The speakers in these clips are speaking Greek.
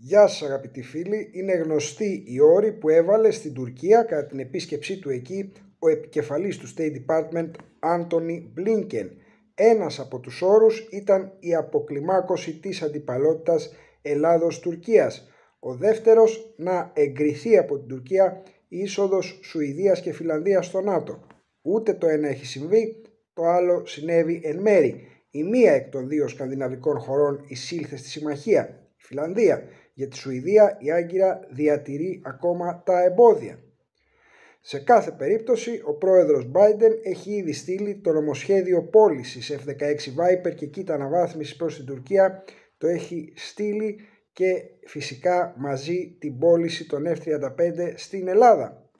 Γεια σας αγαπητοί φίλοι, είναι γνωστή η όρη που έβαλε στην Τουρκία κατά την επίσκεψή του εκεί ο επικεφαλής του State Department Άντωνι Μπλίνκεν. Ένας από τους όρους ήταν η αποκλιμάκωση της αντιπαλότητας Ελλάδος-Τουρκίας. Ο δεύτερος να εγκριθεί από την Τουρκία η είσοδος Σουηδίας και Φιλανδίας στο ΝΑΤΟ. Ούτε το ένα έχει συμβεί, το άλλο συνέβη εν μέρη. Η μία εκ των δύο σκανδιναβικών χωρών εισήλθε στη συμμαχία, η Φιλανδία, για τη Σουηδία η Άγκυρα διατηρεί ακόμα τα εμπόδια. Σε κάθε περίπτωση, ο πρόεδρος Biden έχει ήδη στείλει το νομοσχέδιο πώλησης F-16 Viper και κοίτα αναβάθμισης προς την Τουρκία, το έχει στείλει και φυσικά μαζί την πώληση των F-35 στην Ελλάδα.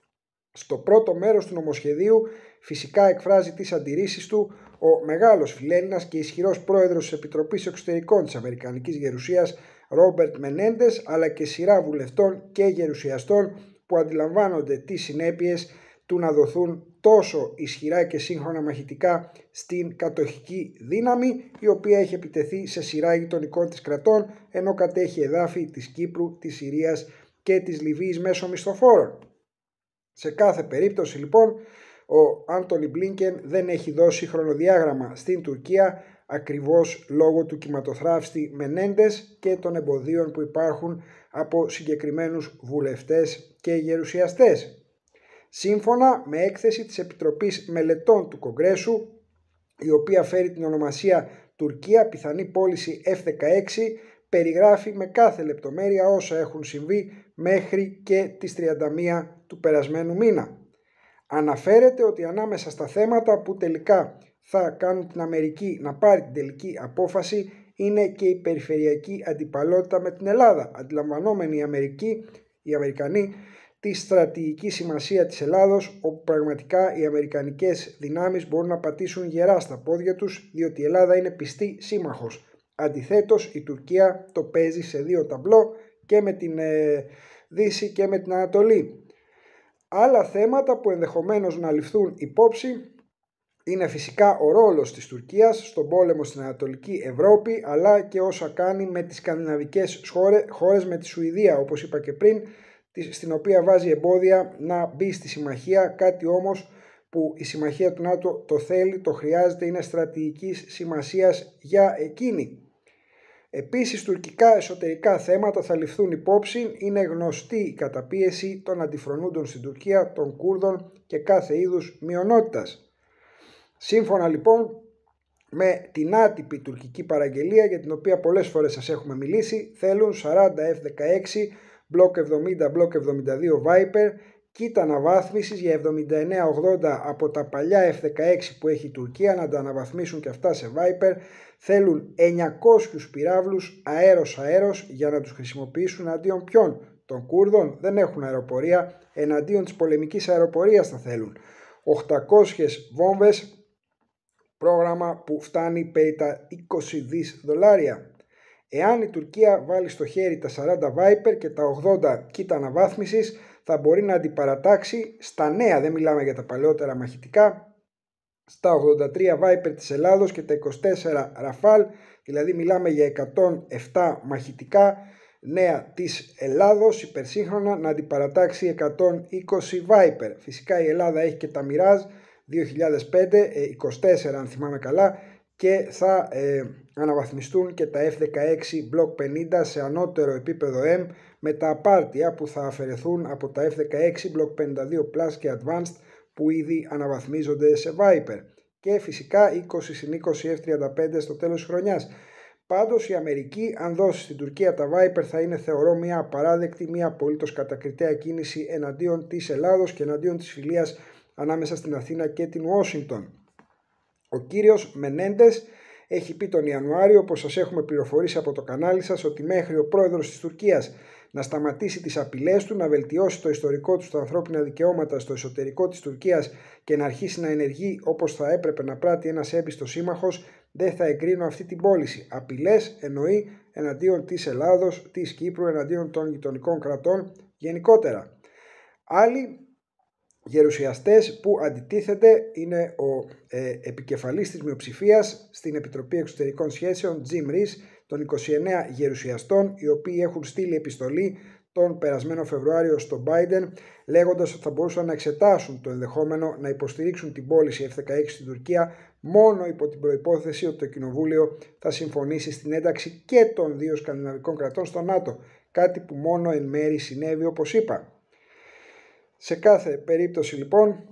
Στο πρώτο μέρος του νομοσχεδίου φυσικά εκφράζει τις αντιρρήσεις του ο μεγάλος φιλέλληνας και ισχυρός πρόεδρος της Επιτροπής Εξωτερικών της Αμερικανικής Γερουσίας Ρόμπερτ Μενέντες αλλά και σειρά βουλευτών και γερουσιαστών που αντιλαμβάνονται τις συνέπειες του να δοθούν τόσο ισχυρά και σύγχρονα μαχητικά στην κατοχική δύναμη η οποία έχει επιτεθεί σε σειρά γειτονικών της κρατών ενώ κατέχει εδάφη της Κύπρου, της Συρίας και της Λιβύης μέσω μισθοφόρων. Σε κάθε περίπτωση λοιπόν ο Άντωνι Μπλίνκεν δεν έχει δώσει χρονοδιάγραμμα στην Τουρκία ακριβώς λόγω του κυματοθράφστη Μενέντες και των εμποδίων που υπάρχουν από συγκεκριμένους βουλευτές και γερουσιαστές. Σύμφωνα με έκθεση της Επιτροπής Μελετών του Κογκρέσου, η οποία φέρει την ονομασία Τουρκία πιθανή πώληση F-16, περιγράφει με κάθε λεπτομέρεια όσα έχουν συμβεί μέχρι και τις 31 του περασμένου μήνα. Αναφέρεται ότι ανάμεσα στα θέματα που τελικά θα κάνουν την Αμερική να πάρει την τελική απόφαση είναι και η περιφερειακή αντιπαλότητα με την Ελλάδα. Αντιλαμβανόμενη οι Αμερική οι Αμερικανοί, τη στρατηγική σημασία της Ελλάδος, όπου πραγματικά οι Αμερικανικές δυνάμεις μπορούν να πατήσουν γερά στα πόδια τους, διότι η Ελλάδα είναι πιστή σύμμαχος. Αντιθέτως, η Τουρκία το παίζει σε δύο ταμπλό και με την ε, Δύση και με την Ανατολή. Άλλα θέματα που ενδεχομένως να ληφθούν υπόψη είναι φυσικά ο ρόλος της Τουρκίας στον πόλεμο στην Ανατολική Ευρώπη αλλά και όσα κάνει με τις σκανδιναβικές χώρες, με τη Σουηδία όπως είπα και πριν στην οποία βάζει εμπόδια να μπει στη συμμαχία κάτι όμως που η συμμαχία του ΝΑΤΟ το θέλει, το χρειάζεται, είναι στρατηγικής σημασίας για εκείνη. Επίσης, τουρκικά εσωτερικά θέματα θα ληφθούν υπόψη, είναι γνωστή η καταπίεση των αντιφρονούντων στην Τουρκία, των Κούρδων και κάθε είδους μειονότητας. Σύμφωνα λοιπόν με την άτυπη τουρκική παραγγελία για την οποία πολλές φορές σας έχουμε μιλήσει θέλουν 40 F-16, μπλοκ 70, μπλοκ 72 Viper κοίτα αναβάθμιση για 79-80 από τα παλιά F-16 που έχει η Τουρκία να τα αναβαθμίσουν και αυτά σε Viper θέλουν 900 πυράβλους αέρος-αέρος για να τους χρησιμοποιήσουν αντίον ποιον των Κούρδων δεν έχουν αεροπορία εναντίον της πολεμικής αεροπορίας θα θέλουν 800 βόμβες πρόγραμμα που φτάνει περί τα 20 δις δολάρια. Εάν η Τουρκία βάλει στο χέρι τα 40 Viper και τα 80 κίτα αναβάθμισης θα μπορεί να αντιπαρατάξει στα νέα, δεν μιλάμε για τα παλαιότερα μαχητικά, στα 83 Viper της Ελλάδος και τα 24 Rafale, δηλαδή μιλάμε για 107 μαχητικά νέα της Ελλάδος υπερσύγχρονα να αντιπαρατάξει 120 Viper. Φυσικά η Ελλάδα έχει και τα Mirage 2005, 24 ε, αν θυμάμαι καλά και θα ε, αναβαθμιστούν και τα F-16 Block 50 σε ανώτερο επίπεδο M με τα απάρτια που θα αφαιρεθούν από τα F-16 Block 52 Plus και Advanced που ήδη αναβαθμίζονται σε Viper και φυσικά 20 συν 20 F-35 στο τέλος της χρονιάς. Πάντως η Αμερική αν δώσει στην Τουρκία τα Viper θα είναι θεωρώ μια απαράδεκτη, μια απολύτως κατακριτέα κίνηση εναντίον της Ελλάδος και εναντίον της φιλίας ανάμεσα στην Αθήνα και την Ουάσιγκτον. Ο κύριος Μενέντες έχει πει τον Ιανουάριο όπω σας έχουμε πληροφορήσει από το κανάλι σας ότι μέχρι ο πρόεδρος της Τουρκίας να σταματήσει τις απειλές του, να βελτιώσει το ιστορικό του στα ανθρώπινα δικαιώματα στο εσωτερικό της Τουρκίας και να αρχίσει να ενεργεί όπως θα έπρεπε να πράττει ένας έμπιστο σύμμαχος, δεν θα εγκρίνω αυτή την πώληση. Απειλές εννοεί εναντίον της Ελλάδος, της Κύπρου, εναντίον των γειτονικών κρατών γενικότερα. Άλλοι γερουσιαστές που αντιτίθεται είναι ο ε, επικεφαλής της μειοψηφίας στην Επιτροπή Εξωτερικών Σχέσεων Jim Rees των 29 γερουσιαστών οι οποίοι έχουν στείλει επιστολή τον περασμένο Φεβρουάριο στον Biden λέγοντας ότι θα μπορούσαν να εξετάσουν το ενδεχόμενο να υποστηρίξουν την πώληση F-16 στην Τουρκία μόνο υπό την προϋπόθεση ότι το Κοινοβούλιο θα συμφωνήσει στην ένταξη και των δύο σκανδιναβικών κρατών στο ΝΑΤΟ, κάτι που μόνο εν μέρη συνέβη όπως είπα. Σε κάθε περίπτωση λοιπόν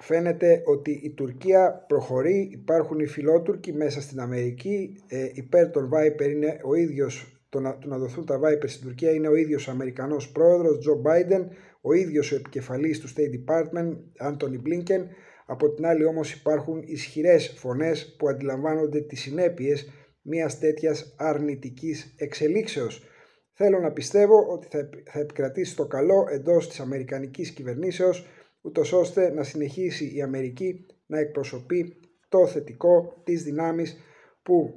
φαίνεται ότι η Τουρκία προχωρεί, υπάρχουν οι φιλότουρκοι μέσα στην Αμερική, ε, υπέρ των Viper είναι ο ίδιος, το να, δοθούν τα Viper στην Τουρκία είναι ο ίδιος ο Αμερικανός πρόεδρος Τζο Biden, ο ίδιος ο επικεφαλής του State Department, Anthony Blinken, από την άλλη όμως υπάρχουν ισχυρές φωνές που αντιλαμβάνονται τις συνέπειες μιας τέτοιας αρνητικής εξελίξεως. Θέλω να πιστεύω ότι θα επικρατήσει το καλό εντός της Αμερικανικής κυβερνήσεως, ούτως ώστε να συνεχίσει η Αμερική να εκπροσωπεί το θετικό της δυνάμεις που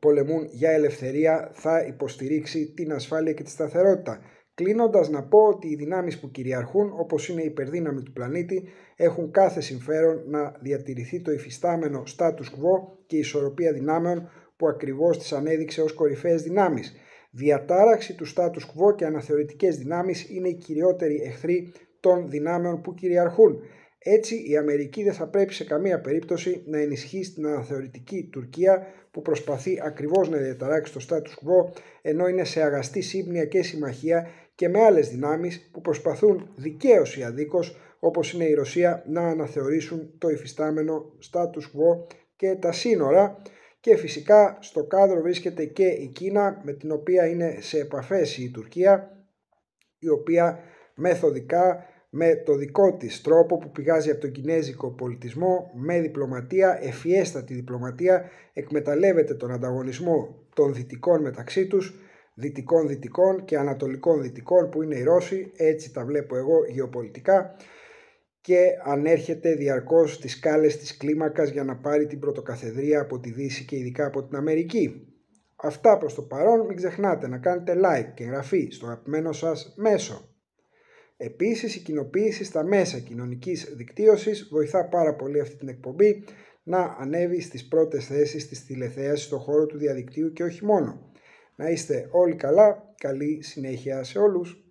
πολεμούν για ελευθερία θα υποστηρίξει την ασφάλεια και τη σταθερότητα. Κλείνοντας να πω ότι οι δυνάμεις που κυριαρχούν, όπως είναι η υπερδύναμη του πλανήτη, έχουν κάθε συμφέρον να διατηρηθεί το υφιστάμενο status quo και η ισορροπία δυνάμεων που ακριβώς τις ανέδειξε ως κορυφαίες δυνάμεις. Διατάραξη του στάτους quo και αναθεωρητικές δυνάμεις είναι οι κυριότεροι εχθροί των δυνάμεων που κυριαρχούν. Έτσι, η Αμερική δεν θα πρέπει σε καμία περίπτωση να ενισχύσει την αναθεωρητική Τουρκία που προσπαθεί ακριβώς να διαταράξει το status quo ενώ είναι σε αγαστή σύμπνοια και συμμαχία και με άλλες δυνάμεις που προσπαθούν δικαίως ή αδίκως όπως είναι η Ρωσία να αναθεωρήσουν το υφιστάμενο status quo και τα σύνορα και φυσικά στο κάδρο βρίσκεται και η Κίνα με την οποία είναι σε επαφές η Τουρκία η οποία μεθοδικά με το δικό της τρόπο που πηγάζει από τον κινέζικο πολιτισμό με διπλωματία, εφιέστατη διπλωματία εκμεταλλεύεται τον ανταγωνισμό των δυτικών μεταξύ τους δυτικών δυτικών και ανατολικών δυτικών που είναι οι Ρώσοι έτσι τα βλέπω εγώ γεωπολιτικά και ανέρχεται διαρκώς στις σκάλες της κλίμακας για να πάρει την πρωτοκαθεδρία από τη Δύση και ειδικά από την Αμερική. Αυτά προς το παρόν μην ξεχνάτε να κάνετε like και εγγραφή στο αγαπημένο σας μέσο. Επίσης η κοινοποίηση στα μέσα κοινωνικής δικτύωσης βοηθά πάρα πολύ αυτή την εκπομπή να ανέβει στις πρώτες θέσεις της τηλεθέασης στον χώρο του διαδικτύου και όχι μόνο. Να είστε όλοι καλά, καλή συνέχεια σε όλους.